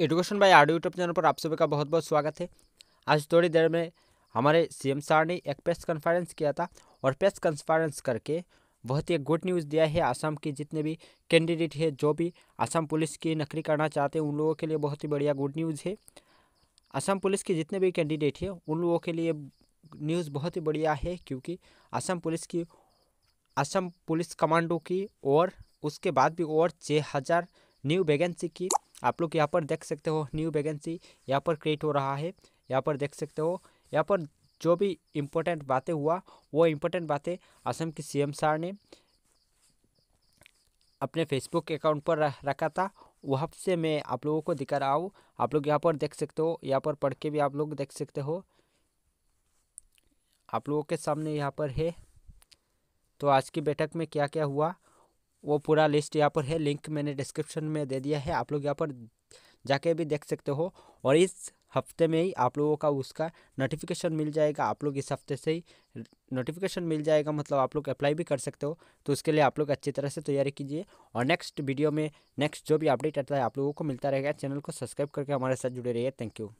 education by audio YouTube channel पर आप सभी का बहुत बहुत स्वागत है आज थोड़ी देर में हमारे सीएम सार ने एक प्रेस कॉन्फ्रेंस किया था और प्रेस कॉन्फ्रेंस करके बहुत ही गुड न्यूज़ दिया है आसाम के जितने भी कैंडिडेट है जो भी आसाम पुलिस की नौकरी करना चाहते हैं उन लोगों के लिए बहुत ही बढ़िया गुड न्यूज़ है आसाम पुलिस के जितने भी कैंडिडेट हैं उन लोगों के लिए न्यूज़ बहुत ही बढ़िया है क्योंकि आसाम पुलिस की असम पुलिस कमांडो की और उसके बाद भी और छः हज़ार न्यू वैकेंसी की आप लोग यहाँ पर देख सकते हो न्यू वैकेंसी यहाँ पर क्रिएट हो रहा है यहाँ पर देख सकते हो यहाँ पर जो भी इम्पोर्टेंट बातें हुआ वो इम्पोर्टेंट बातें असम के सीएम सार ने अपने फेसबुक अकाउंट पर रखा था वहाँ से मैं आप लोगों को दिखा रहा हूँ आप लोग यहाँ पर देख सकते हो यहाँ पर पढ़ के भी आप लोग देख सकते हो आप लोगों के सामने यहाँ पर है तो आज की बैठक में क्या क्या हुआ वो पूरा लिस्ट यहाँ पर है लिंक मैंने डिस्क्रिप्शन में दे दिया है आप लोग यहाँ पर जाके भी देख सकते हो और इस हफ्ते में ही आप लोगों का उसका नोटिफिकेशन मिल जाएगा आप लोग इस हफ्ते से ही नोटिफिकेशन मिल जाएगा मतलब आप लोग अप्लाई भी कर सकते हो तो उसके लिए आप लोग अच्छी तरह से तैयारी कीजिए और नेक्स्ट वीडियो में नेक्स्ट जो भी अपडेट आता है आप लोगों को मिलता रहेगा चैनल को सब्सक्राइब करके हमारे साथ जुड़े रहिए थैंक यू